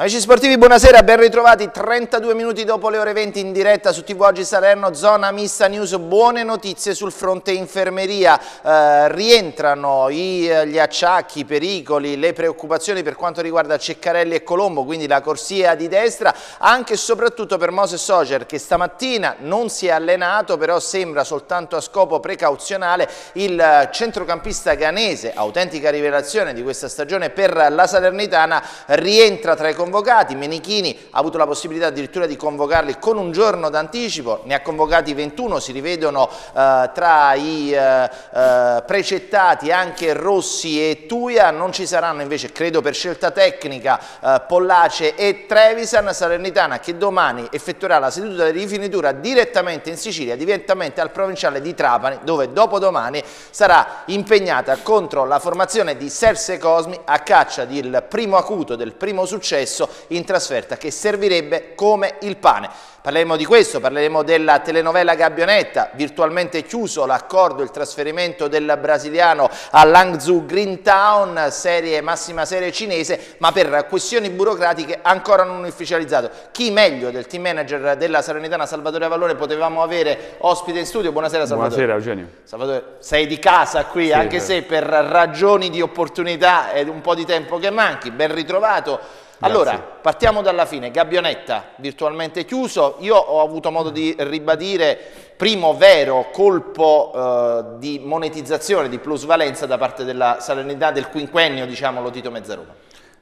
Amici sportivi, buonasera, ben ritrovati 32 minuti dopo le ore 20 in diretta su TV Oggi Salerno, zona mista news, buone notizie sul fronte infermeria, eh, rientrano i, eh, gli acciacchi, i pericoli, le preoccupazioni per quanto riguarda Ceccarelli e Colombo, quindi la corsia di destra, anche e soprattutto per Moses Soger che stamattina non si è allenato, però sembra soltanto a scopo precauzionale il eh, centrocampista ganese, autentica rivelazione di questa stagione per la Salernitana, rientra tra i compagni convocati, Menichini ha avuto la possibilità addirittura di convocarli con un giorno d'anticipo, ne ha convocati 21, si rivedono eh, tra i eh, eh, precettati anche Rossi e Tuia, non ci saranno invece credo per scelta tecnica eh, Pollace e Trevisan, Salernitana che domani effettuerà la seduta di rifinitura direttamente in Sicilia, direttamente al provinciale di Trapani dove dopodomani sarà impegnata contro la formazione di Serse Cosmi a caccia del primo acuto, del primo successo perso in trasferta che servirebbe come il pane. Parleremo di questo, parleremo della telenovela Gabbionetta, virtualmente chiuso l'accordo, il trasferimento del brasiliano a Langzhou Town, serie, massima serie cinese, ma per questioni burocratiche ancora non ufficializzato. Chi meglio del team manager della Salernitana Salvatore Vallone potevamo avere ospite in studio? Buonasera Salvatore. Buonasera Eugenio. Salvatore, sei di casa qui, sì, anche certo. se per ragioni di opportunità è un po' di tempo che manchi, ben ritrovato. Allora, partiamo dalla fine. Gabbionetta virtualmente chiuso. Io ho avuto modo di ribadire primo vero colpo eh, di monetizzazione, di plusvalenza da parte della Salernità del quinquennio, diciamo, lo Tito Mezzaroma.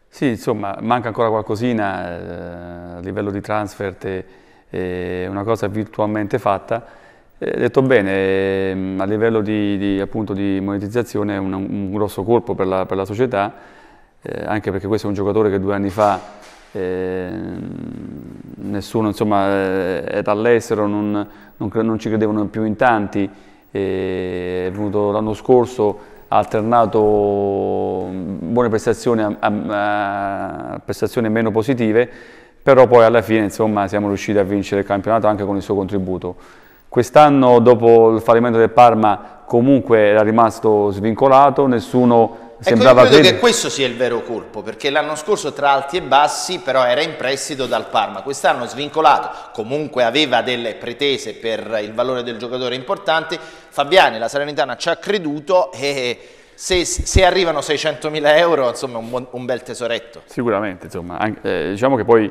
Sì, insomma, manca ancora qualcosina eh, a livello di transfert, è eh, una cosa virtualmente fatta. Eh, detto bene, ehm, a livello di, di, appunto, di monetizzazione è un, un grosso colpo per la, per la società eh, anche perché questo è un giocatore che due anni fa eh, nessuno insomma è eh, dall'estero, non, non, non, ci credevano più in tanti, è venuto l'anno scorso, ha alternato mm, buone prestazioni a, a, a prestazioni meno positive, però poi alla fine insomma, siamo riusciti a vincere il campionato anche con il suo contributo. Quest'anno dopo il fallimento del Parma comunque era rimasto svincolato, nessuno Sembrava ecco, io credo che questo sia il vero colpo, perché l'anno scorso tra alti e bassi però era in prestito dal Parma, quest'anno svincolato, comunque aveva delle pretese per il valore del giocatore importante, Fabiani, la Salernitana ci ha creduto e se, se arrivano mila euro insomma un, un, bel tesoretto. Sicuramente, insomma, anche, eh, diciamo che poi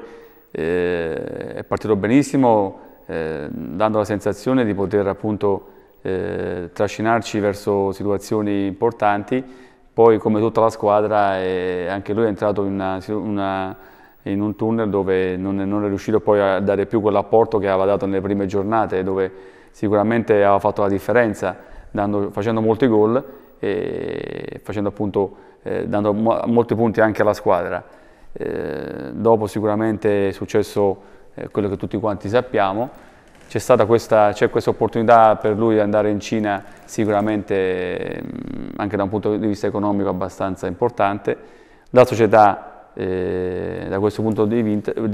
eh, è partito benissimo, eh, dando la sensazione di poter appunto eh, trascinarci verso situazioni importanti poi come tutta la squadra eh, anche lui è entrato in, una, una, in un tunnel dove non, non, è riuscito poi a dare più quell'apporto che aveva dato nelle prime giornate dove sicuramente aveva fatto la differenza dando, facendo molti gol e facendo appunto, eh, dando mo molti punti anche alla squadra. Eh, dopo sicuramente è successo eh, quello che tutti quanti sappiamo, c'è stata questa, questa, opportunità per lui di andare in Cina sicuramente mm, anche da un punto di vista economico abbastanza importante. La società eh, da questo punto di,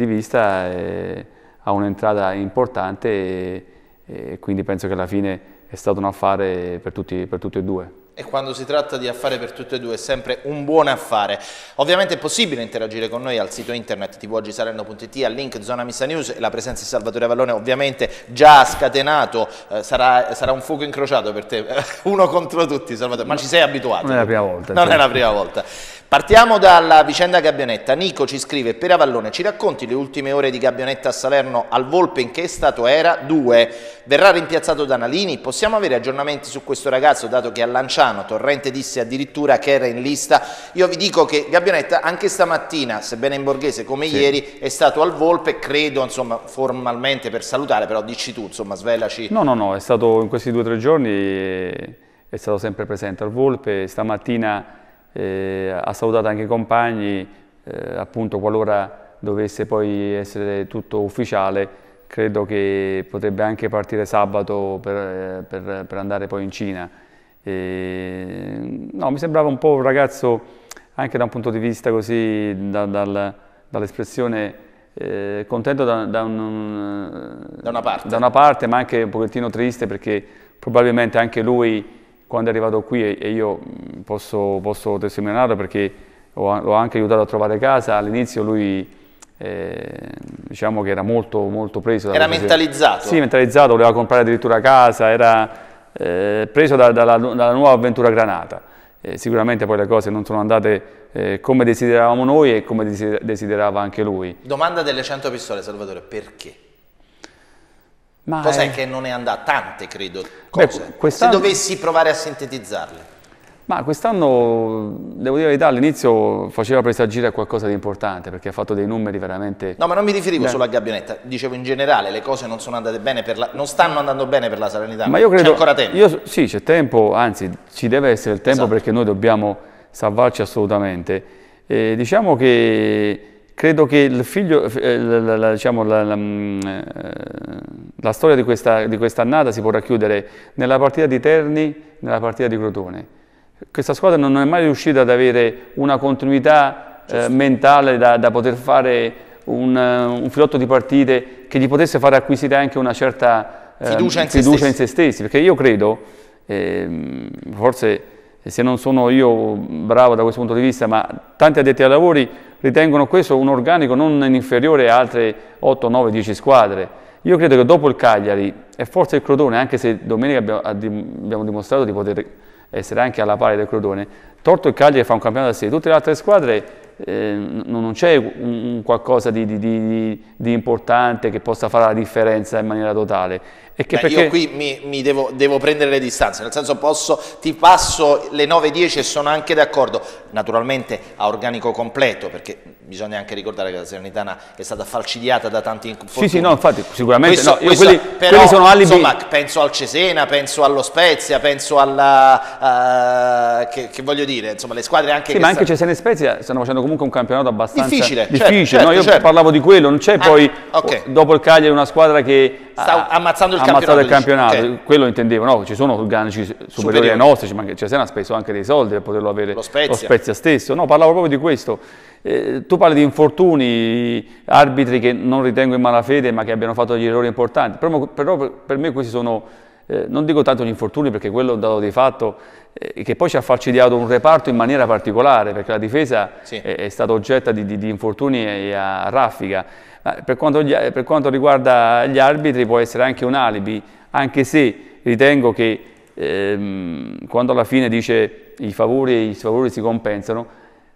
vista eh, ha un'entrata importante e, e, quindi penso che alla fine è stato un affare per tutti, per tutti e due e quando si tratta di affare per tutte e due è sempre un buon affare. Ovviamente è possibile interagire con noi al sito internet tvogisalerno.it, al link Zona Missa News e la presenza di Salvatore Vallone ovviamente già ha scatenato, eh, sarà, sarà, un fuoco incrociato per te, uno contro tutti Salvatore, ma ci sei abituato? Non è la prima volta. Non sì. è la certo. prima volta. Partiamo dalla vicenda Gabbionetta. Nico ci scrive, per Avallone, ci racconti le ultime ore di Gabbionetta a Salerno al Volpe in che stato era? 2. Verrà rimpiazzato da Nalini? Possiamo avere aggiornamenti su questo ragazzo, dato che a Lanciano Torrente disse addirittura che era in lista? Io vi dico che Gabbionetta anche stamattina, sebbene in borghese come sì. ieri, è stato al Volpe, credo, insomma, formalmente per salutare, però dici tu, insomma, svelaci. No, no, no, è stato in questi due o tre giorni, eh, è stato sempre presente al Volpe, stamattina eh, ha salutato anche i compagni, eh, appunto qualora dovesse poi essere tutto ufficiale, credo che potrebbe anche partire sabato per, eh, per, per andare poi in Cina. E, no, mi sembrava un po' un ragazzo, anche da un punto di vista così, da, dal, dall'espressione eh, contento da, da, un, da, una da, una parte. ma anche un pochettino triste perché probabilmente anche lui quando è arrivato qui e io mm, posso, posso testimoniarlo perché l'ho anche aiutato a trovare casa, all'inizio lui eh, diciamo che era molto, molto preso. Era mentalizzato? Sì, mentalizzato, voleva comprare addirittura casa, era eh, preso da, dalla, dalla, nuova avventura Granata. Eh, sicuramente poi le cose non sono andate eh, come desideravamo noi e come desiderava anche lui. Domanda delle 100 pistole, Salvatore, perché? Ma Cos'è è... che non è andata? Tante, credo. Beh, Se dovessi provare a sintetizzarle. Ma quest'anno, devo dire la verità, all'inizio faceva presagire qualcosa di importante, perché ha fatto dei numeri veramente... No, ma non mi riferivo solo a Gabbionetta, dicevo in generale, le cose non, la... non stanno andando bene per la Serenità, ma io credo, c'è ancora tempo. Io, sì, c'è tempo, anzi, ci deve essere il tempo esatto. perché noi dobbiamo salvarci assolutamente. E diciamo che credo che il figlio, eh, la, la, diciamo, la, mm, eh, la, storia di questa, di quest'annata si può racchiudere nella partita di Terni, nella partita di Crotone. Questa squadra non è mai riuscita ad avere una continuità eh, mentale da, da, poter fare un, eh, un, filotto di partite che gli potesse far acquisire anche una certa eh, fiducia, in, fiducia se in, se stessi. Perché io credo, ehm, forse se non sono io bravo da questo punto di vista, ma tanti addetti ai lavori ritengono questo un organico non inferiore a altre 8, 9, 10 squadre. Io credo che dopo il Cagliari e forse il Crotone, anche se domenica abbiamo dimostrato di poter essere anche alla pari del Crotone, torto il Cagliari fa un campionato da 6, tutte le altre squadre eh, non c'è un, qualcosa di, di, di, di, importante che possa fare la differenza in maniera totale. E Beh, perché... Io qui mi, mi devo, devo, prendere le distanze, nel senso posso, ti passo le 9.10 e sono anche d'accordo, naturalmente a organico completo, perché bisogna anche ricordare che la Serenitana è stata falcidiata da tanti infortuni. Sì, sì, no, infatti, sicuramente questo, no, questo, quelli, però, quelli sono alibi. Insomma, penso al Cesena, penso allo Spezia, penso alla... Uh, che, che, voglio dire, insomma, le squadre anche... Sì, ma anche sta... Cesena e Spezia stanno facendo comunque comunque un campionato abbastanza difficile. Certo, difficile. Certo, no, io certo. parlavo di quello, non c'è ah, poi okay. dopo il Cagliari una squadra che sta ammazzando il campionato. Il campionato. Okay. Quello intendevo, no, ci sono organici superiori, superiori. ai nostri, ci manca, Cesena cioè, ha speso anche dei soldi per poterlo avere lo Spezia, lo Spezia stesso. No, parlavo proprio di questo. Eh, tu parli di infortuni, arbitri che non ritengo in malafede ma che abbiano fatto degli errori importanti, però, però per me questi sono eh, non dico tanto gli infortuni perché quello è un dato di fatto eh, che poi ci ha falcidiato un reparto in maniera particolare perché la difesa sì. è, è, stata oggetto di, di, di infortuni e a raffica. Ma per quanto, gli, eh, per quanto riguarda gli arbitri può essere anche un alibi, anche se ritengo che ehm, quando alla fine dice i favori e i sfavori si compensano,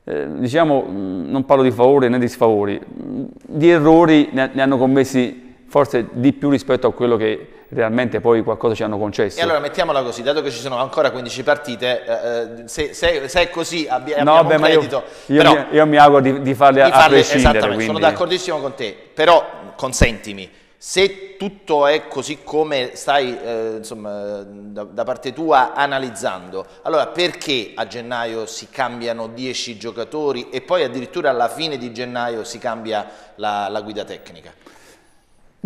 eh, diciamo, mm, non parlo di favori né di sfavori, mm, di errori ne, ne hanno commessi forse di più rispetto a quello che realmente poi qualcosa ci hanno concesso. E allora mettiamola così, dato che ci sono ancora 15 partite, eh, eh se, è così abbi- abbiamo no, beh, credito, io, io, mi, io, mi, auguro di, di farle di a farle, prescindere. Esattamente, quindi. sono d'accordissimo con te, però consentimi, se tutto è così come stai eh, insomma, da, da, parte tua analizzando, allora perché a gennaio si cambiano 10 giocatori e poi addirittura alla fine di gennaio si cambia la, la guida tecnica?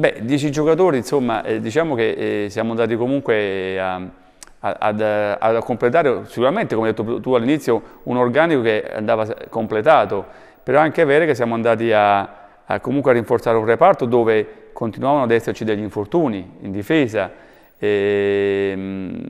Beh, 10 giocatori, insomma, eh, diciamo che eh, siamo andati comunque eh, a, a, ad, eh, a, completare, sicuramente come hai detto tu all'inizio, un organico che andava completato, però è anche vero che siamo andati a, a comunque a rinforzare un reparto dove continuavano ad esserci degli infortuni in difesa. E, ehm,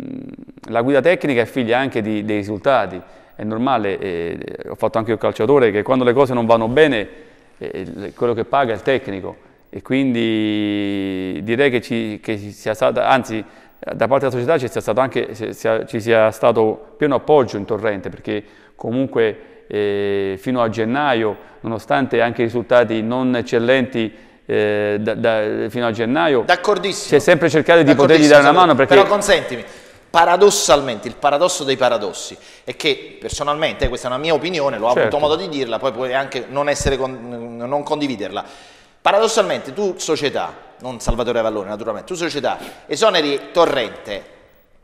la guida tecnica è figlia anche di, dei risultati, è normale, eh, ho fatto anche io calciatore, che quando le cose non vanno bene, eh, quello che paga è il tecnico e quindi direi che ci, che sia stata, anzi da parte della società ci sia stato anche sia, ci sia stato pieno appoggio in Torrente perché comunque eh, fino a gennaio, nonostante anche i risultati non eccellenti eh, da, da, fino a gennaio, si è sempre cercato di potergli dare una mano. Perché... Però consentimi, paradossalmente, il paradosso dei paradossi è che personalmente, questa è una mia opinione, l'ho certo. avuto modo di dirla, poi puoi anche non, con, non condividerla Paradossalmente tu società, non Salvatore Vallone naturalmente, tu società esoneri Torrente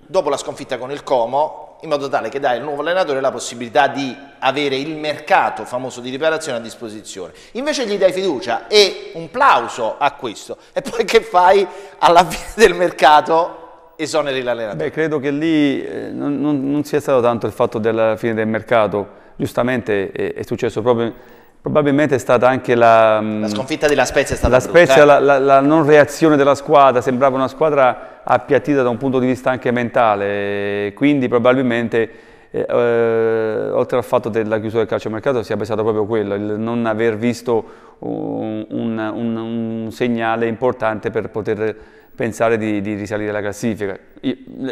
dopo la sconfitta con il Como in modo tale che dai al nuovo allenatore la possibilità di avere il mercato famoso di riparazione a disposizione. Invece gli dai fiducia e un plauso a questo. E poi che fai alla fine del mercato? Esoneri l'allenatore. Beh, credo che lì eh, non, non, sia stato tanto il fatto della fine del mercato. Giustamente è, è successo proprio Probabilmente è stata anche la... Mm, la sconfitta della Spezia è stata la Spezia, eh. la, la, la, non reazione della squadra, sembrava una squadra appiattita da un punto di vista anche mentale, quindi probabilmente eh, eh, oltre al fatto della chiusura del calciomercato sia pesato proprio quello, il non aver visto un, un, un, un segnale importante per poter pensare di, di risalire la classifica.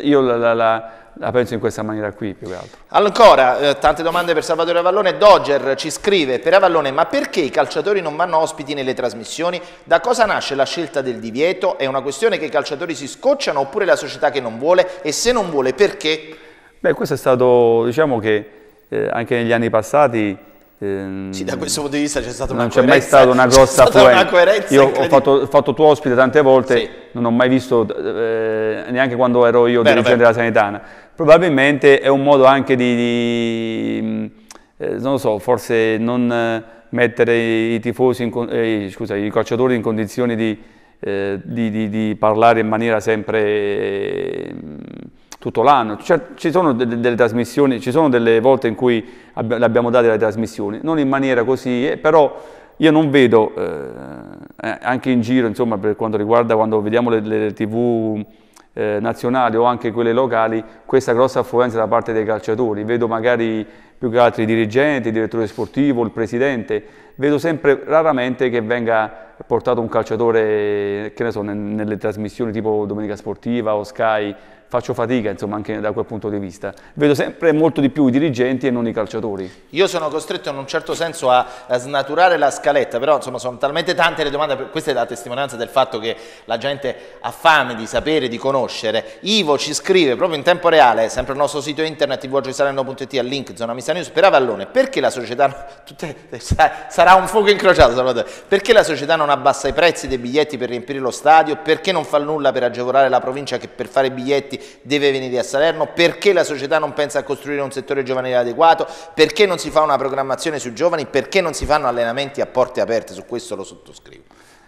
Io, la, la, la, la, penso in questa maniera qui più che altro. Ancora, eh, tante domande per Salvatore Avallone. Dodger ci scrive, per Avallone, ma perché i calciatori non vanno ospiti nelle trasmissioni? Da cosa nasce la scelta del divieto? È una questione che i calciatori si scocciano oppure la società che non vuole? E se non vuole, perché? Beh, questo è stato, diciamo che eh, anche negli anni passati Ehm, sì, da questo punto di vista c'è stata una Non c'è mai stata una grossa stata una coerenza. Io ho fatto, fatto, tuo ospite tante volte, sì. non ho mai visto, eh, neanche quando ero io Bene, dirigente beh. della Sanitana. Probabilmente è un modo anche di, di mm, eh, non lo so, forse non eh, mettere i tifosi, in, eh, scusa, i calciatori in condizioni di, eh, di, di parlare in maniera sempre mm, tutto l'anno. Cioè, ci sono delle, delle trasmissioni, ci sono delle volte in cui abbi- le abbiamo date le trasmissioni, non in maniera così, eh, però io non vedo, eh, eh anche in giro, insomma, per quanto riguarda quando vediamo le, le tv eh, nazionali o anche quelle locali, questa grossa affluenza da parte dei calciatori. Vedo magari più che altro i dirigenti, il direttore sportivo, il presidente. Vedo sempre raramente che venga portato un calciatore, che ne so, nelle trasmissioni tipo Domenica Sportiva o Sky faccio fatica insomma, anche da quel punto di vista. Vedo sempre molto di più i dirigenti e non i calciatori. Io sono costretto in un certo senso a, a snaturare la scaletta, però insomma, sono talmente tante le domande, questa è la testimonianza del fatto che la gente ha fame di sapere, di conoscere. Ivo ci scrive proprio in tempo reale, sempre il nostro sito internet tvogisaleno.it al link zona Mista News, per Avallone, perché la società, tutte, sarà un fuoco incrociato, perché la società non abbassa i prezzi dei biglietti per riempire lo stadio, perché non fa nulla per agevolare la provincia che per fare biglietti investimenti deve venire a Salerno, perché la società non pensa a costruire un settore giovanile adeguato, perché non si fa una programmazione sui giovani, perché non si fanno allenamenti a porte aperte, su questo lo sottoscrivo.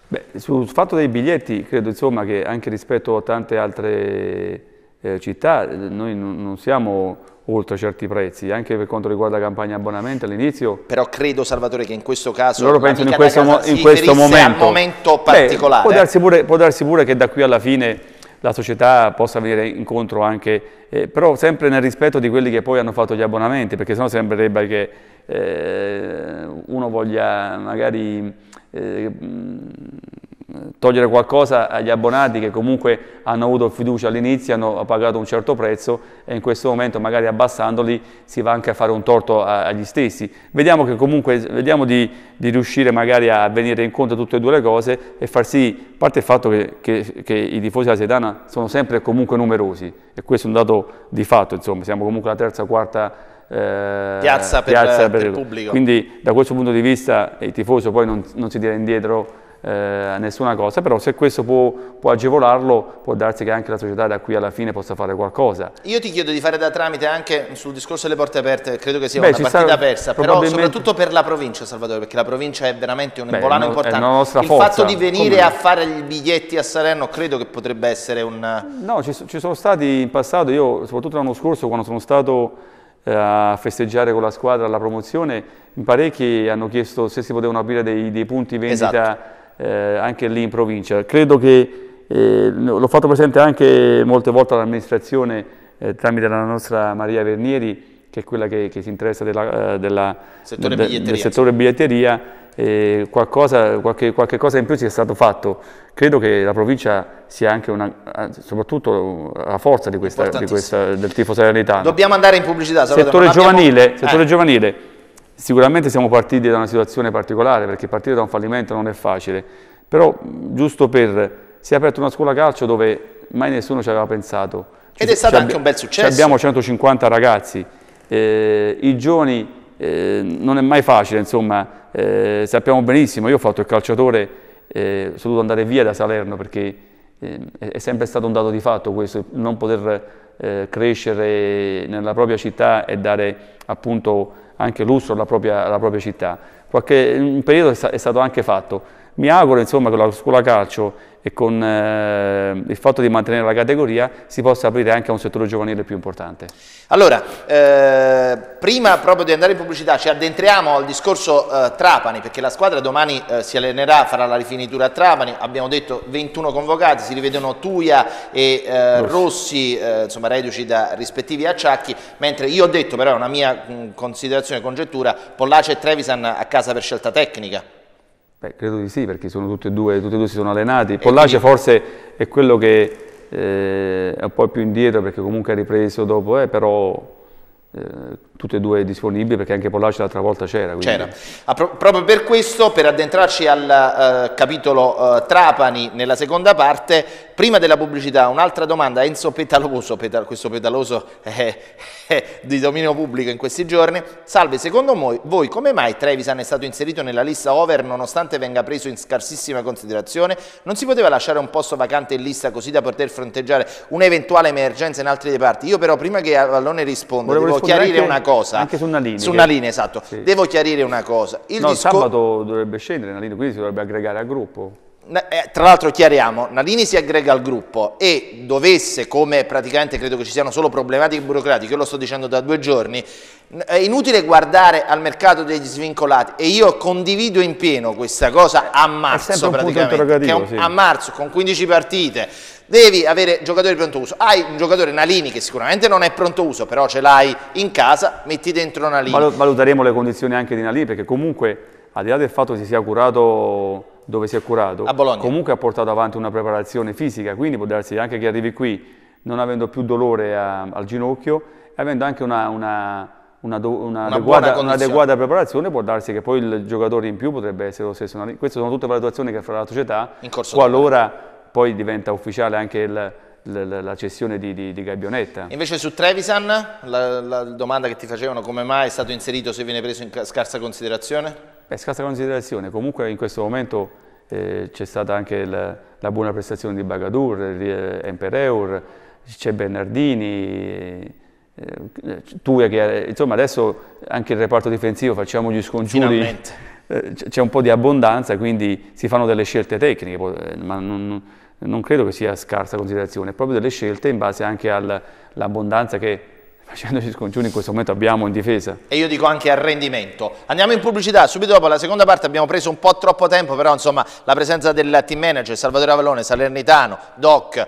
Beh, sul fatto dei biglietti credo insomma, che anche rispetto a tante altre eh, città noi non siamo oltre certi prezzi, anche per quanto riguarda campagna abbonamento all'inizio. Però credo, Salvatore, che in questo caso loro pensano in questo, mo in questo momento. momento particolare. Beh, può, darsi pure, può darsi pure che da qui alla fine la società possa venire incontro anche, eh, però sempre nel rispetto di quelli che poi hanno fatto gli abbonamenti, perché sennò sembrerebbe che eh, uno voglia magari eh, togliere qualcosa agli abbonati che comunque hanno avuto fiducia all'inizio, hanno pagato un certo prezzo e in questo momento magari abbassandoli si va anche a fare un torto agli stessi. Vediamo, che comunque, vediamo di, di, riuscire magari a venire incontro a tutte e due le cose e far sì, a parte il fatto che, che, che i tifosi della Sedana sono sempre comunque numerosi e questo è un dato di fatto, insomma, siamo comunque la terza o quarta eh, piazza per, piazza per, per il pubblico. Quindi da questo punto di vista il tifoso poi non, non si tira indietro eh, nessuna cosa, però se questo può, può, agevolarlo può darsi che anche la società da qui alla fine possa fare qualcosa. Io ti chiedo di fare da tramite anche sul discorso delle porte aperte, credo che sia Beh, una partita sarà, persa, probabilmente... però soprattutto per la provincia Salvatore, perché la provincia è veramente un volano no, importante. Il forza. fatto di venire Come... a fare i biglietti a Salerno credo che potrebbe essere un... No, ci, ci sono stati in passato, io soprattutto l'anno scorso quando sono stato eh, a festeggiare con la squadra la promozione, in parecchi hanno chiesto se si potevano aprire dei, dei punti vendita esatto eh, anche lì in provincia. Credo che, eh, l'ho fatto presente anche molte volte all'amministrazione eh, tramite la nostra Maria Vernieri, che è quella che, che si interessa della, eh, della, settore de, del settore biglietteria, qualcosa, qualche, qualche, cosa in più sia stato fatto. Credo che la provincia sia anche una, soprattutto eh, la forza di questa, di questa, del tifo salernitano. Dobbiamo andare in pubblicità. Settore, abbiamo... giovanile, eh. settore giovanile Sicuramente siamo partiti da una situazione particolare, perché partire da un fallimento non è facile, però giusto per... Si è aperta una scuola calcio dove mai nessuno ci aveva pensato. Ci, Ed è stato anche un bel successo. Ci Abbiamo 150 ragazzi, eh, i giovani eh, non è mai facile, insomma, eh, sappiamo benissimo, io ho fatto il calciatore, eh, sono dovuto andare via da Salerno perché eh, è sempre stato un dato di fatto questo, non poter eh, crescere nella propria città e dare appunto anche lustro alla propria, alla propria città. Qualche, un periodo è, sta, è stato anche fatto, mi auguro insomma, che la scuola calcio e con eh, il fatto di mantenere la categoria si possa aprire anche a un settore giovanile più importante. Allora, eh, prima proprio di andare in pubblicità ci addentriamo al discorso eh, Trapani perché la squadra domani eh, si allenerà, farà la rifinitura a Trapani, abbiamo detto 21 convocati, si rivedono Tuia e eh, Rossi, eh, insomma reduci da rispettivi acciacchi, mentre io ho detto però una mia mh, mm, considerazione, congettura, Pollace e Trevisan a casa per scelta tecnica. Beh, credo di sì, perché sono tutti e due, tutti e due si sono allenati. Eh, Pollace forse è quello che eh, è un po' più indietro perché comunque ha ripreso dopo, eh, però eh, tutte e due disponibili perché anche Pollaci l'altra volta c'era. Quindi... C'era. Ah, pro proprio per questo, per addentrarci al uh, capitolo uh, Trapani nella seconda parte, prima della pubblicità un'altra domanda, Enzo Petaloso, Petal questo Petaloso è, eh, di dominio pubblico in questi giorni, salve, secondo voi, voi come mai Trevisan è stato inserito nella lista over nonostante venga preso in scarsissima considerazione? Non si poteva lasciare un posto vacante in lista così da poter fronteggiare un'eventuale emergenza in altri reparti? Io però prima che Vallone risponda Volevo devo chiarire una cosa cosa. Anche su una linea. Su una linea, esatto. Sì. Devo chiarire una cosa. Il no, disco... sabato dovrebbe scendere una quindi si dovrebbe aggregare al gruppo. Eh, tra l'altro chiariamo, Nalini si aggrega al gruppo e dovesse, come praticamente credo che ci siano solo problematiche burocratiche, io lo sto dicendo da due giorni, è inutile guardare al mercato degli svincolati e io condivido in pieno questa cosa a marzo praticamente, che un, sì. a marzo con 15 partite, devi avere giocatori pronto uso. Hai un giocatore Nalini che sicuramente non è pronto uso, però ce l'hai in casa, metti dentro Nalini. Valuteremo le condizioni anche di Nalini perché comunque al di là del fatto che si sia curato dove si è curato, a comunque ha portato avanti una preparazione fisica, quindi può darsi anche che arrivi qui non avendo più dolore a, al ginocchio, e avendo anche una, una, una, una adeguata, adeguata, preparazione, può darsi che poi il giocatore in più potrebbe essere lo stesso. Queste sono tutte valutazioni che farà la società, qualora poi diventa ufficiale anche il la cessione di, di, di, Gabbionetta. Invece su Trevisan, la, la, domanda che ti facevano come mai è stato inserito se viene preso in scarsa considerazione? Beh, scarsa considerazione, comunque in questo momento eh, c'è stata anche la, la, buona prestazione di Bagadur, eh, Empereur, c'è Bernardini, eh, eh Tuia che insomma adesso anche il reparto difensivo facciamo gli scongiuri. Finalmente. Eh, c'è un po' di abbondanza, quindi si fanno delle scelte tecniche, eh, ma non non credo che sia scarsa considerazione, è proprio delle scelte in base anche all'abbondanza che facendoci sconcioni in questo momento abbiamo in difesa. E io dico anche al rendimento. Andiamo in pubblicità, subito dopo la seconda parte abbiamo preso un po' troppo tempo, però insomma la presenza del team manager Salvatore Avallone, Salernitano, Doc, eh,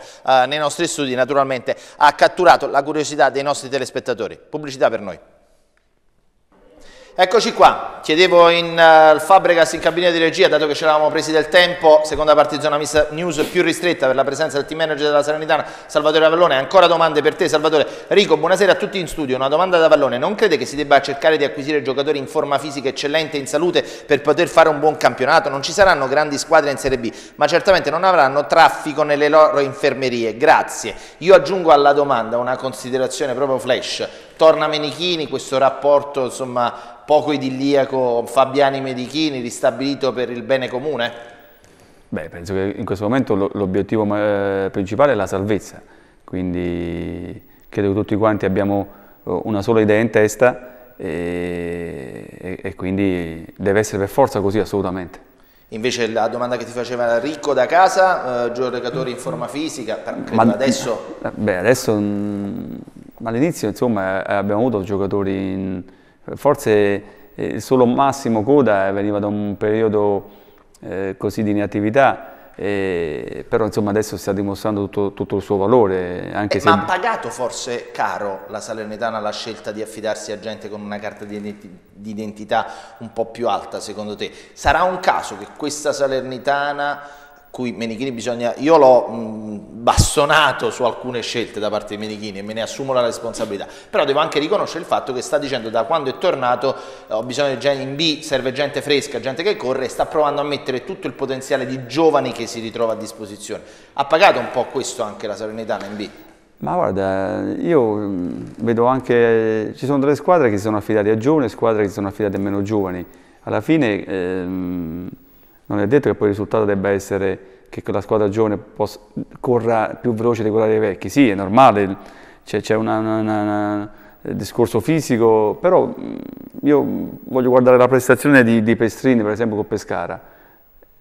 nei nostri studi naturalmente ha catturato la curiosità dei nostri telespettatori. Pubblicità per noi. Eccoci qua, chiedevo in uh, Fabregas in cabina di regia, dato che ci eravamo presi del tempo, seconda parte zona news più ristretta per la presenza del team manager della Salernitana, Salvatore Avallone, ancora domande per te Salvatore. Rico, buonasera a tutti in studio, una domanda da Avallone, non crede che si debba cercare di acquisire giocatori in forma fisica eccellente e in salute per poter fare un buon campionato? Non ci saranno grandi squadre in Serie B, ma certamente non avranno traffico nelle loro infermerie, grazie. Io aggiungo alla domanda una considerazione proprio flash, torna Menichini, questo rapporto insomma, poco idilliaco Fabiani-Menichini ristabilito per il bene comune? Beh, penso che in questo momento l'obiettivo eh, principale è la salvezza, quindi credo che tutti quanti abbiamo eh, una sola idea in testa e, e quindi deve essere per forza così assolutamente. Invece la domanda che ti faceva Ricco da casa, eh, giocatore in forma fisica, credo Ma, adesso... Beh, adesso mh, mm, all'inizio insomma abbiamo avuto giocatori, in, forse il eh, solo Massimo Coda veniva da un periodo eh, così di inattività, eh, però insomma adesso sta dimostrando tutto, tutto il suo valore. Eh, se... Ma ha pagato forse caro la Salernitana la scelta di affidarsi a gente con una carta di identità un po' più alta secondo te? Sarà un caso che questa Salernitana cui Menichini bisogna, io l'ho mm, bastonato su alcune scelte da parte di Menichini e me ne assumo la responsabilità, però devo anche riconoscere il fatto che sta dicendo da quando è tornato eh, ho bisogno di gente in B, serve gente fresca, gente che corre e sta provando a mettere tutto il potenziale di giovani che si ritrova a disposizione. Ha pagato un po' questo anche la serenità in B? Ma guarda, io mm, vedo anche, ci sono delle squadre che si sono affidate a giovani e squadre che si sono affidate a meno giovani. Alla fine... Ehm non è detto che poi il risultato debba essere che quella squadra giovane possa, corra più veloce di quella dei vecchi. Sì, è normale, c'è, c'è un eh, discorso fisico, però mm, io voglio guardare la prestazione di, di, Pestrini, per esempio, con Pescara.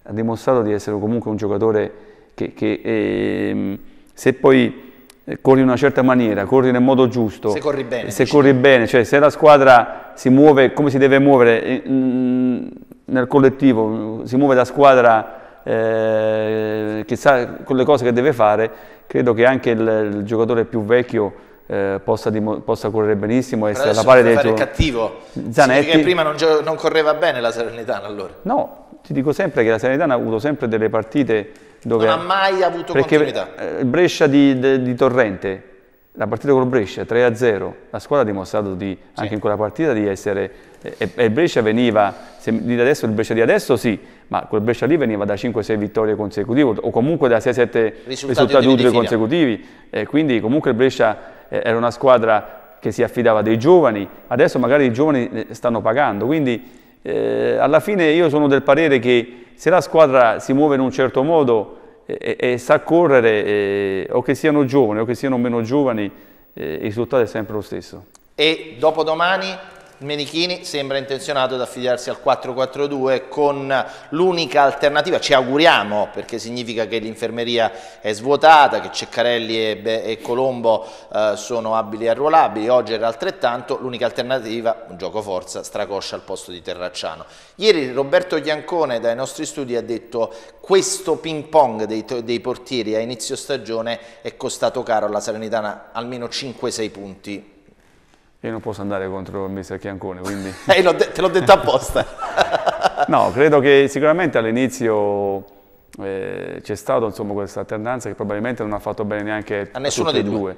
Ha dimostrato di essere comunque un giocatore che, che eh, se poi eh, corri in una certa maniera, corri nel modo giusto, se corri bene, se, corri bene, cioè se la squadra si muove come si deve muovere, eh, mm, nel collettivo, si muove da squadra eh, che sa con le cose che deve fare, credo che anche il, il giocatore più vecchio eh, possa, possa, correre benissimo e essere alla pari dei tuoi... cattivo, Zanetti... significa prima non, non, correva bene la Salernitana allora? No, ti dico sempre che la Salernitana ha avuto sempre delle partite dove... Non ha mai avuto perché, continuità. Eh, Brescia di, di, di Torrente, la partita con il Brescia 3-0, la squadra ha dimostrato di, sì. anche in quella partita di essere, e, e il Brescia veniva, se, di adesso, il Brescia di adesso sì, ma quel Brescia lì veniva da 5-6 vittorie consecutive o comunque da 6-7 risultati, risultati utili consecutivi, eh, quindi comunque il Brescia eh, era una squadra che si affidava dei giovani, adesso magari i giovani eh, stanno pagando, quindi eh, alla fine io sono del parere che se la squadra si muove in un certo modo e, e sa correre, e, o che siano giovani o che siano meno giovani, eh, il risultato è sempre lo stesso. E dopo domani Menichini sembra intenzionato ad affidarsi al 4-4-2 con l'unica alternativa, ci auguriamo perché significa che l'infermeria è svuotata, che Ceccarelli e, e Colombo eh, sono abili e arruolabili, oggi era altrettanto, l'unica alternativa, un gioco forza, Stracoscia al posto di Terracciano. Ieri Roberto Giancone dai nostri studi ha detto questo ping pong dei, dei portieri a inizio stagione è costato caro alla Salernitana almeno 5-6 punti io non posso andare contro il mister Chiancone, quindi... Eh, te l'ho detto apposta! no, credo che sicuramente all'inizio eh, c'è stata insomma, questa alternanza che probabilmente non ha fatto bene neanche a, nessuno a dei due. due.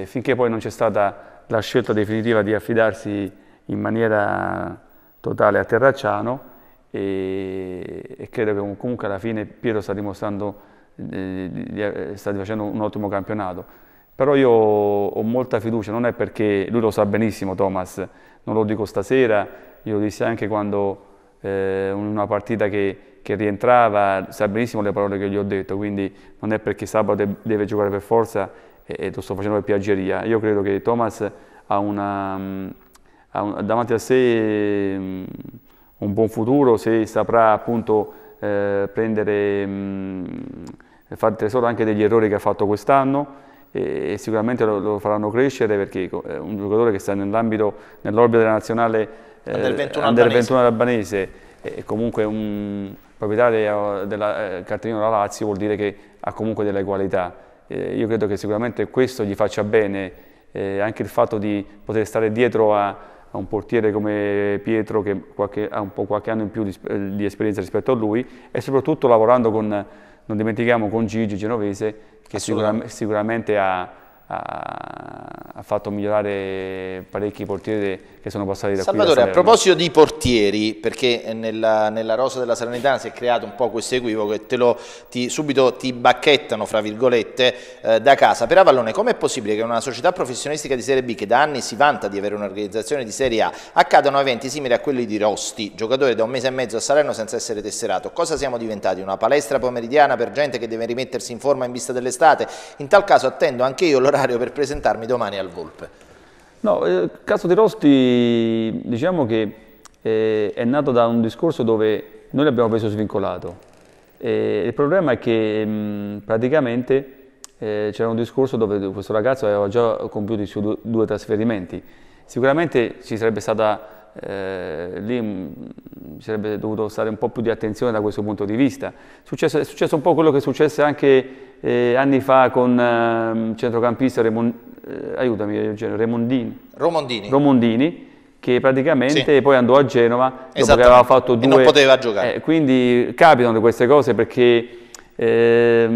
Eh, finché poi non c'è stata la scelta definitiva di affidarsi in maniera totale a Terracciano e, e credo che comunque alla fine Piero sta dimostrando, eh, eh sta facendo un ottimo campionato però io ho molta fiducia, non è perché lui lo sa benissimo Thomas, non lo dico stasera, io lo dissi anche quando eh, una partita che, che, rientrava, sa benissimo le parole che gli ho detto, quindi non è perché sabato deve giocare per forza e, e lo sto facendo per piaggeria. Io credo che Thomas ha, una, ha un, davanti a sé um, un buon futuro se saprà appunto eh, prendere, mh, mm, fare tesoro anche degli errori che ha fatto quest'anno e sicuramente lo, lo, faranno crescere perché è un giocatore che sta nell'ambito, nell'orbita della nazionale eh, under 21 albanese, 21 e comunque un proprietario del eh, cartellino della Lazio vuol dire che ha comunque delle qualità. Eh, io credo che sicuramente questo gli faccia bene, eh, anche il fatto di poter stare dietro a, a un portiere come Pietro che qualche, ha un po' qualche anno in più di, eh, di esperienza rispetto a lui e soprattutto lavorando con non dimentichiamo con Gigi Genovese che sicuramente, sicuramente ha ha, fatto migliorare parecchi portieri che sono passati da Salvatore, qui a, a proposito di portieri, perché nella, nella, rosa della Salernitana si è creato un po' questo equivoco e te lo, ti, subito ti bacchettano, fra virgolette, eh, da casa. Per Avallone, com'è possibile che una società professionistica di Serie B, che da anni si vanta di avere un'organizzazione di Serie A, accadano eventi simili a quelli di Rosti, giocatore da un mese e mezzo a Salerno senza essere tesserato? Cosa siamo diventati? Una palestra pomeridiana per gente che deve rimettersi in forma in vista dell'estate? In tal caso attendo anche io l'ora l'orario per presentarmi domani al Volpe? No, il eh, caso di Rosti diciamo che eh, è nato da un discorso dove noi l'abbiamo preso svincolato. E eh, il problema è che mh, mm, praticamente eh, c'era un discorso dove questo ragazzo aveva già compiuto i suoi due, due trasferimenti. Sicuramente ci sarebbe stata eh, lì mm, sarebbe dovuto stare un po' più di attenzione da questo punto di vista. Successo, è successo un po' quello che successe anche eh, anni fa con ehm, eh, il centrocampista Remon, aiutami, eh, Eugenio, Remondini. Romondini. Romondini che praticamente sì. poi andò a Genova dopo che aveva fatto due... E non poteva giocare. Eh, quindi capitano queste cose perché eh,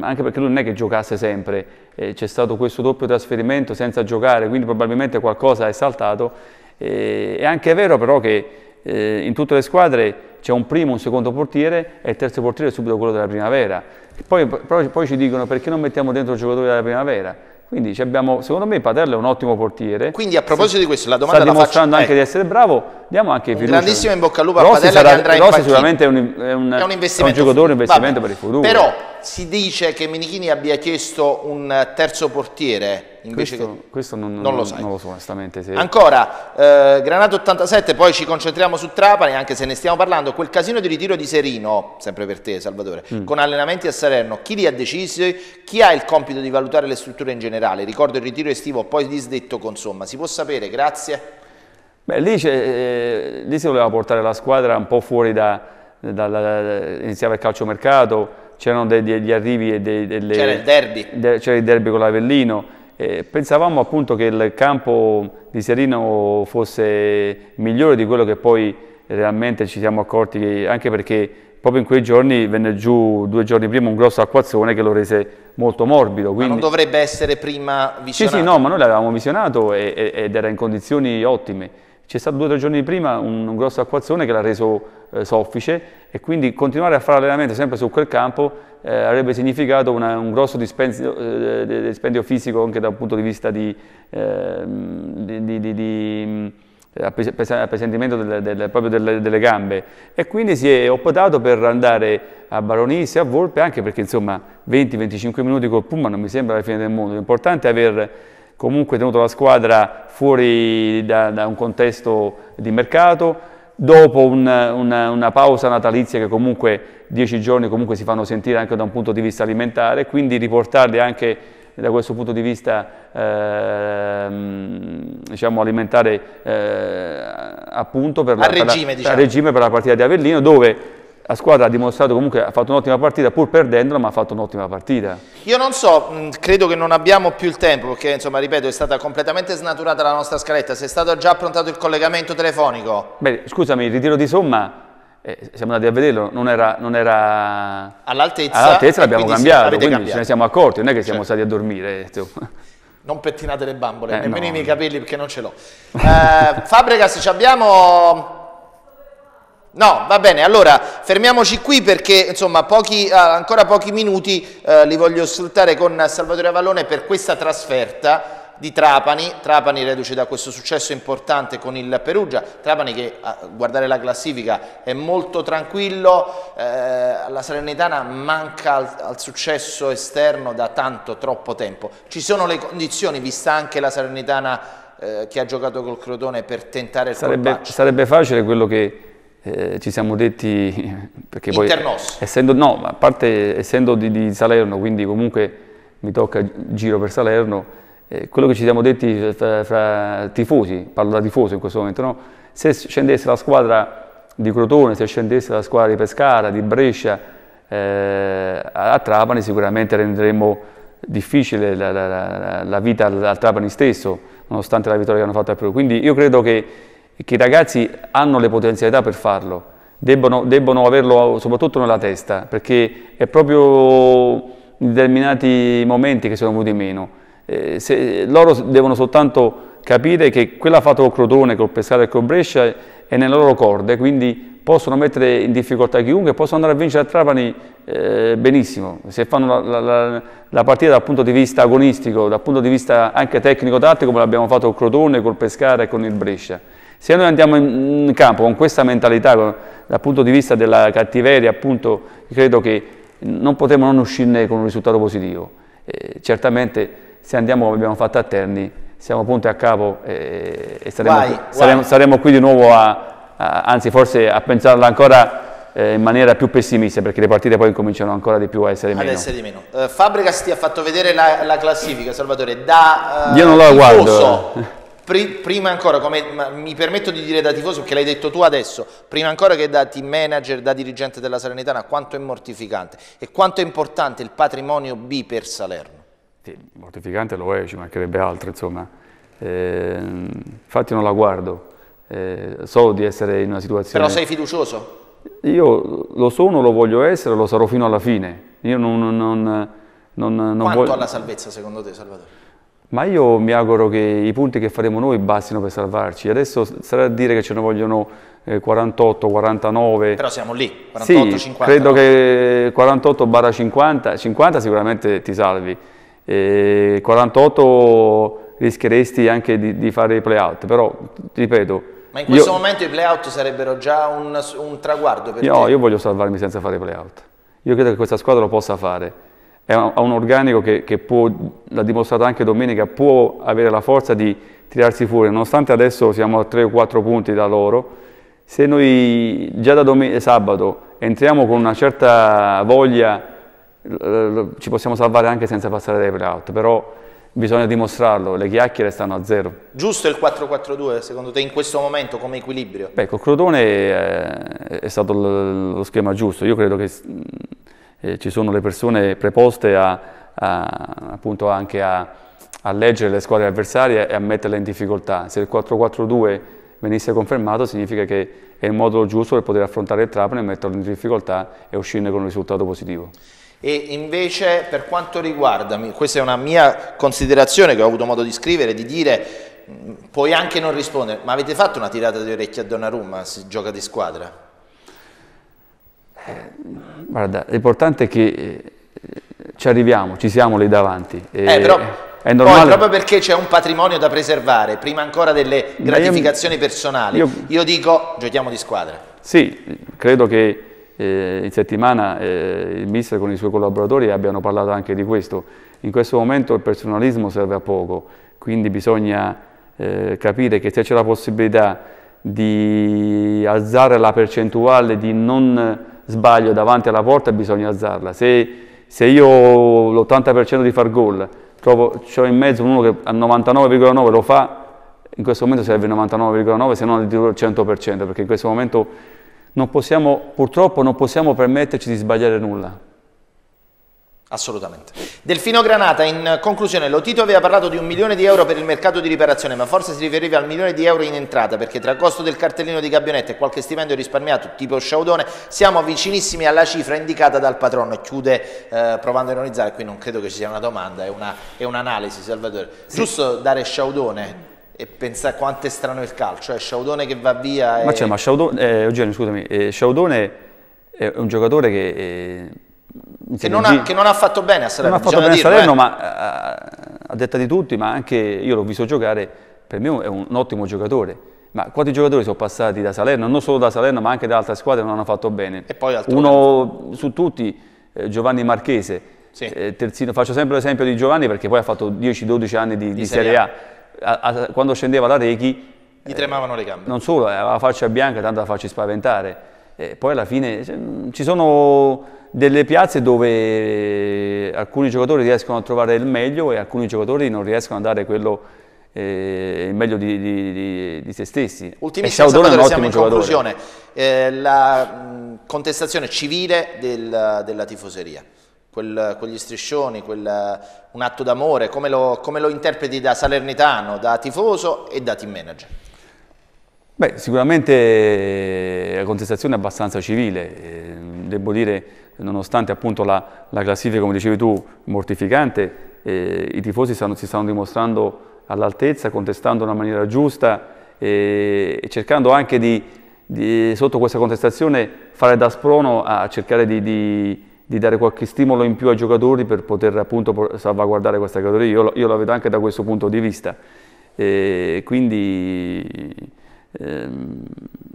anche perché lui non è che giocasse sempre, eh, c'è stato questo doppio trasferimento senza giocare, quindi probabilmente qualcosa è saltato eh, è anche vero però che eh, in tutte le squadre c'è un primo, un secondo portiere e il terzo portiere è subito quello della primavera. Poi, però, poi ci dicono perché non mettiamo dentro il giocatore della primavera. Quindi abbiamo, secondo me Paterno è un ottimo portiere. Quindi a proposito di questo la domanda sta la dimostrando anche eh. di essere bravo, diamo anche il fiducia. Grandissimo in bocca al lupo a Padella sarà, che andrà Rossi in sicuramente è un, è un, è un investimento. È un giocatore, un investimento Vabbè. per il futuro. Però si dice che Minichini abbia chiesto un terzo portiere. questo, che... questo non, non, non, lo non, lo so onestamente. Se... Ancora, eh, Granato 87, poi ci concentriamo su Trapani, anche se ne stiamo parlando. Quel casino di ritiro di Serino, sempre per te Salvatore, mm. con allenamenti a Salerno, chi li ha decisi? Chi ha il compito di valutare le strutture in generale? Ricordo il ritiro estivo, poi disdetto con Somma. Si può sapere? Grazie. Beh, lì, eh, lì, si voleva portare la squadra un po' fuori da... da, da, da iniziava il calciomercato, c'erano degli arrivi e dei, delle... C'era il derby. De, c'era il derby con l'Avellino. Eh, pensavamo appunto che il campo di Serino fosse migliore di quello che poi realmente ci siamo accorti, che, anche perché proprio in quei giorni venne giù, due giorni prima, un grosso acquazzone che lo rese molto morbido. Quindi... non dovrebbe essere prima visionato? Sì, sì, no, ma noi l'avevamo visionato e, e, ed era in condizioni ottime c'è stato due o tre giorni prima un, un grosso acquazzone che l'ha reso eh, soffice e quindi continuare a fare allenamento sempre su quel campo eh, avrebbe significato una, un grosso dispendio, eh, dispendio, fisico anche dal punto di vista di, ehm, di, di, di appesantimento delle, delle, proprio delle, delle, gambe e quindi si è optato per andare a Baronisse, a Volpe, anche perché insomma 20-25 minuti col Puma non mi sembra la fine del mondo, l'importante è aver comunque tenuto la squadra fuori da, da un contesto di mercato, dopo un, una, una, pausa natalizia che comunque dieci giorni comunque si fanno sentire anche da un punto di vista alimentare, quindi riportarli anche da questo punto di vista eh, diciamo alimentare eh, appunto per la, regime, per la, diciamo. regime per la partita di Avellino dove la squadra ha dimostrato comunque ha fatto un'ottima partita pur perdendola ma ha fatto un'ottima partita io non so credo che non abbiamo più il tempo perché insomma ripeto è stata completamente snaturata la nostra scaletta se è stato già approntato il collegamento telefonico beh scusami il ritiro di somma eh, siamo andati a vederlo non era, non era... all'altezza all'altezza l'abbiamo cambiato quindi cambiato. ce ne siamo accorti non è che siamo certo. stati a dormire eh, non pettinate le bambole eh, nemmeno no. i miei capelli perché non ce l'ho eh, Fabregas ci abbiamo No, va bene, allora fermiamoci qui perché insomma pochi, eh, ancora pochi minuti eh, li voglio sfruttare con Salvatore Avallone per questa trasferta di Trapani, Trapani reduce da questo successo importante con il Perugia, Trapani che a guardare la classifica è molto tranquillo, eh, la Salernitana manca al, al, successo esterno da tanto troppo tempo, ci sono le condizioni, vista anche la Salernitana eh, che ha giocato col Crotone per tentare il sarebbe, colpaccio. Sarebbe facile quello che eh, ci siamo detti, perché poi essendo, no, a parte essendo di, di, Salerno, quindi comunque mi tocca giro per Salerno, eh, quello che ci siamo detti fra, fra, tifosi, parlo da tifoso in questo momento, no? se scendesse la squadra di Crotone, se scendesse la squadra di Pescara, di Brescia, eh, a Trapani sicuramente renderemo difficile la, la, la vita al Trapani stesso, nonostante la vittoria che hanno fatto a Perù. Quindi io credo che che i ragazzi hanno le potenzialità per farlo, debbono, debbono averlo eh, soprattutto nella testa, perché è proprio in determinati momenti che sono venuti meno. Eh, se, loro devono soltanto capire che quella fatta col Crotone, col Pescara e col Brescia è nelle loro corde, quindi possono mettere in difficoltà chiunque e possono andare a vincere a Trapani eh, benissimo. Se fanno la, la, la, partita dal punto di vista agonistico, dal punto di vista anche tecnico-tattico, come l'abbiamo fatto col Crotone, col Pescara e con il Brescia. Se noi andiamo in campo con questa mentalità, con, dal punto di vista della cattiveria, appunto, credo che non potremo non uscirne con un risultato positivo. Eh, certamente se andiamo come abbiamo fatto a Terni, siamo punti a capo eh, e saremo, vai, saremo, vai. saremo, qui di nuovo a, a, anzi forse a pensarla ancora eh, in maniera più pessimista perché le partite poi cominciano ancora di più a essere Ad meno. Essere meno. Uh, Fabregas ti ha fatto vedere la, la classifica, Salvatore, da... Uh, Io non la guardo. prima ancora, come mi permetto di dire da tifoso, perché l'hai detto tu adesso, prima ancora che da team manager, da dirigente della Salernitana, quanto è mortificante e quanto è importante il patrimonio B per Salerno. Sì, mortificante lo è, ci mancherebbe altro, insomma. Eh, infatti non la guardo, eh, so di essere in una situazione... Però sei fiducioso? Io lo sono, lo voglio essere, lo sarò fino alla fine. Io non... non, non, non Quanto voglio... alla salvezza secondo te, Salvatore? ma io mi auguro che i punti che faremo noi bastino per salvarci. Adesso sarà a dire che ce ne vogliono 48, eh, 49. Però siamo lì, 48, sì, 50. credo no? che 48 50, 50 sicuramente ti salvi. E 48 rischieresti anche di, di fare i playout, out però ripeto... Ma in questo io, momento i playout sarebbero già un, un traguardo per io, te? No, io voglio salvarmi senza fare i playout. Io credo che questa squadra lo possa fare ha un organico che, che può, l'ha dimostrato anche domenica, può avere la forza di tirarsi fuori, nonostante adesso siamo a 3 o 4 punti da loro, se noi già da eh, sabato entriamo con una certa voglia, ci possiamo salvare anche senza passare dai playout, però bisogna dimostrarlo, le chiacchiere stanno a zero. Giusto il 4-4-2 secondo te in questo momento come equilibrio? Beh, col Crotone è, eh, è stato lo schema giusto, io credo che eh, ci sono le persone preposte a, a, appunto anche a, a, leggere le squadre avversarie e a metterle in difficoltà. Se il 4-4-2 venisse confermato significa che è il modulo giusto per poter affrontare il trapano e metterlo in difficoltà e uscirne con un risultato positivo. E invece per quanto riguarda, questa è una mia considerazione che ho avuto modo di scrivere, di dire puoi anche non rispondere, ma avete fatto una tirata di orecchie a Donnarumma, si gioca di squadra? Eh, guarda, l'importante è che eh, ci arriviamo, ci siamo lì davanti. Eh, però, è normale. Poi, proprio perché c'è un patrimonio da preservare, prima ancora delle gratificazioni io, personali, io, io, dico giochiamo di squadra. Sì, credo che eh, in settimana eh, il mister con i suoi collaboratori abbiano parlato anche di questo. In questo momento il personalismo serve a poco, quindi bisogna eh, capire che se c'è la possibilità di alzare la percentuale di non sbaglio davanti alla porta bisogna alzarla. Se, se io ho l'80% di far gol, trovo, c'ho in mezzo uno che a 99,9 lo fa, in questo momento serve 99,9 se non al 100%, perché in questo momento non possiamo, purtroppo non possiamo permetterci di sbagliare nulla. Assolutamente. Delfino Granata, in conclusione, lo Tito aveva parlato di un milione di euro per il mercato di riparazione, ma forse si riferiva al milione di euro in entrata, perché tra costo del cartellino di gabbianetto e qualche stipendio risparmiato, tipo sciaudone, siamo vicinissimi alla cifra indicata dal patrono. Chiude eh, provando a ironizzare, qui non credo che ci sia una domanda, è, un'analisi, un Salvatore. Sì. Giusto dare sciaudone? e pensare quanto è strano il calcio, è eh, Sciaudone che va via. E... Ma c'è, ma Sciaudone, eh, Eugenio, scusami, eh, Sciaudone è un giocatore che eh, che non, ha, che non, ha, fatto bene a Salerno. Non ha fatto bene a Salerno, eh. ma eh, a detta di tutti, ma anche io l'ho visto giocare, per me è un, un ottimo giocatore. Ma quanti giocatori sono passati da Salerno, non solo da Salerno, ma anche da altre squadre non hanno fatto bene. Uno su tutti, eh, Giovanni Marchese, sì. eh, terzino, faccio sempre l'esempio di Giovanni perché poi ha fatto 10-12 anni di, di, di Serie A. A, a. quando scendeva da Rechi... Gli tremavano le gambe. non solo, eh, aveva la faccia bianca, tanto da farci spaventare eh, poi alla fine cioè, ci sono delle piazze dove alcuni giocatori riescono a trovare il meglio e alcuni giocatori non riescono a dare quello eh, il meglio di, di, di, di, se stessi. Ultimissima Salvatore, è siamo in conclusione. Eh, la mm, contestazione civile del, della tifoseria, Quel, quegli striscioni, quel, un atto d'amore, come, come lo interpreti da salernitano, da tifoso e da team manager? Beh, sicuramente eh, la contestazione è abbastanza civile, eh, devo dire, nonostante appunto la, la classifica, come dicevi tu, mortificante, eh, i tifosi stanno, si stanno dimostrando all'altezza, contestando in una maniera giusta eh, e cercando anche di, di, sotto questa contestazione, fare da sprono a cercare di, di, di, dare qualche stimolo in più ai giocatori per poter appunto salvaguardare questa categoria. Io, io la vedo anche da questo punto di vista. Eh, quindi ehm,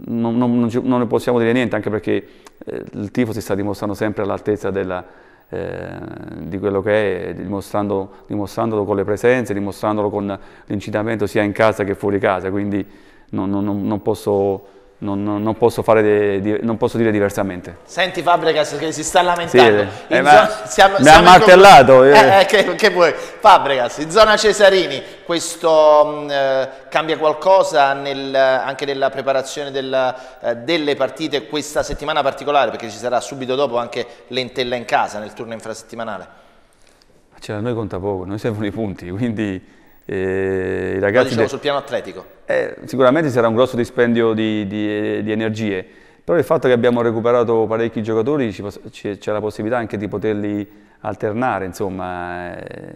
non, non, non, ne possiamo dire niente, anche perché eh, il tifo si sta dimostrando sempre all'altezza della, eh, di quello che è, dimostrando, dimostrandolo con le presenze, dimostrandolo con l'incitamento sia in casa che fuori casa, quindi non, non posso non, non, posso fare, di, non, posso dire diversamente. Senti Fabregas che si sta lamentando. Sì, eh, zona, siamo, mi ha martellato. In... Eh, eh, eh, che, che, vuoi? Fabregas, in zona Cesarini, questo mm, eh, cambia qualcosa nel, anche nella preparazione della, eh, delle partite questa settimana particolare? Perché ci sarà subito dopo anche l'entella in casa nel turno infrasettimanale. Cioè, a noi conta poco, noi servono i punti, quindi eh, I ragazzi... Diciamo, sul piano atletico? Eh, sicuramente sarà un grosso dispendio di, di, di, energie, però il fatto che abbiamo recuperato parecchi giocatori c'è la possibilità anche di poterli alternare, insomma. Eh.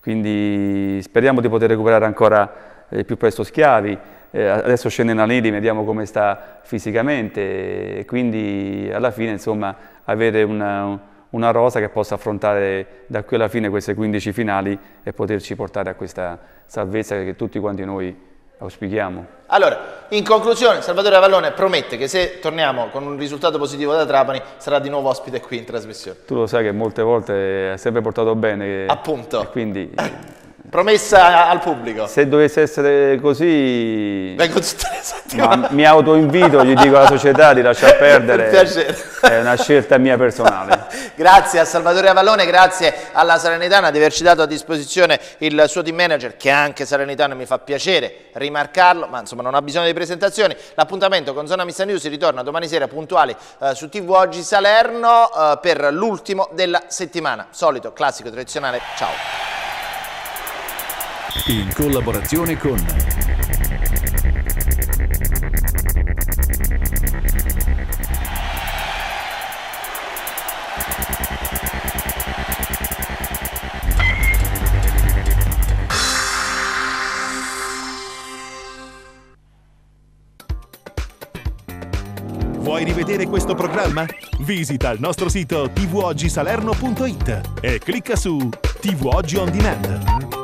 Quindi speriamo di poter recuperare ancora eh, più presto Schiavi, eh, adesso scende Nalini, vediamo come sta fisicamente, quindi alla fine insomma avere una, una rosa che possa affrontare da qui alla fine queste 15 finali e poterci portare a questa salvezza che tutti quanti noi auspichiamo. Allora, in conclusione, Salvatore Avallone promette che se torniamo con un risultato positivo da Trapani sarà di nuovo ospite qui in trasmissione. Tu lo sai che molte volte ha sempre portato bene. Appunto. E quindi... Promessa al pubblico. Se dovesse essere così... Vengo tutte le settimane. mi autoinvito, gli dico alla società di lasciar perdere. Per piacere. È una scelta mia personale. Grazie a Salvatore Avallone, grazie alla Salernitana di averci dato a disposizione il suo team manager, che anche Salernitana mi fa piacere rimarcarlo, ma insomma non ha bisogno di presentazioni. L'appuntamento con Zona Mista News ritorna domani sera puntuali eh, su TV Oggi Salerno eh, per l'ultimo della settimana. Solito, classico, tradizionale. Ciao. In collaborazione con Vuoi rivedere questo programma? Visita il nostro sito tvoggisalerno.it e clicca su TV Oggi On Demand.